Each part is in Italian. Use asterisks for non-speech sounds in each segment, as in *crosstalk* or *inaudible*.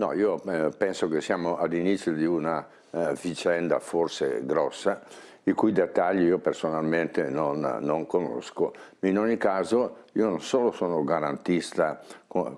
No, io eh, penso che siamo all'inizio di una eh, vicenda forse grossa, i cui dettagli io personalmente non, non, conosco. In ogni caso io non solo sono garantista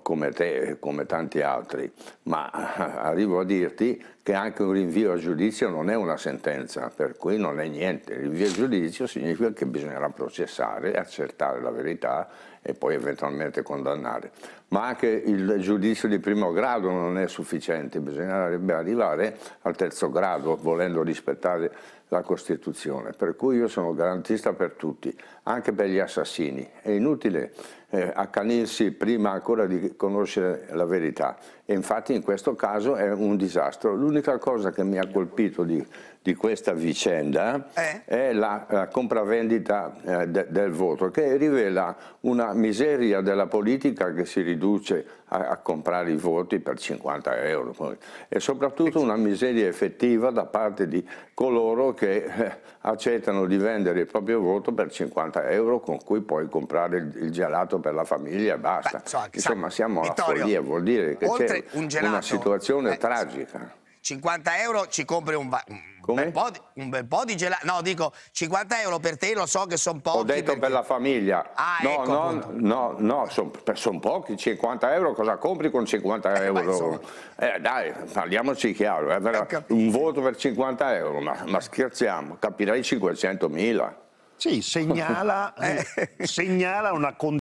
come te e come tanti altri, ma *laughs* arrivo a dirti che anche un rinvio a giudizio non è una sentenza, per cui non è niente. Il rinvio a giudizio significa che bisognerà processare, accertare la verità e poi eventualmente condannare. Ma anche il giudizio di primo grado non è sufficiente, bisognerebbe arrivare al terzo grado volendo rispettare la Costituzione. Per cui io sono garantista per tutti, anche per gli assassini. È inutile eh, accanirsi prima ancora di conoscere la verità e infatti in questo caso è un disastro. L'unica cosa che mi ha colpito di, di questa vicenda eh? è la, la compravendita eh, de, del voto che rivela una miseria della politica che si riduce a, a comprare i voti per 50 euro e soprattutto una miseria effettiva da parte di coloro che eh, accettano di vendere il proprio voto per 50 euro con cui puoi comprare il, il gelato per la famiglia e basta. Beh, so, Insomma, siamo Vittorio, alla follia, vuol dire che c'è un una situazione eh, tragica. 50 euro ci compri un, un bel, di, un, bel po di, gelato. No, dico 50 euro per te, lo so che sono pochi. Ho detto perché... per la famiglia. Ah, no, ecco, no, no, no, sono son pochi. 50 euro, cosa compri con 50 eh, euro? Eh, dai, parliamoci chiaro. Eh, un voto per 50 euro, ma, ma scherziamo, capirei 500.000. Sì, segnala, *laughs* eh. segnala una condizione.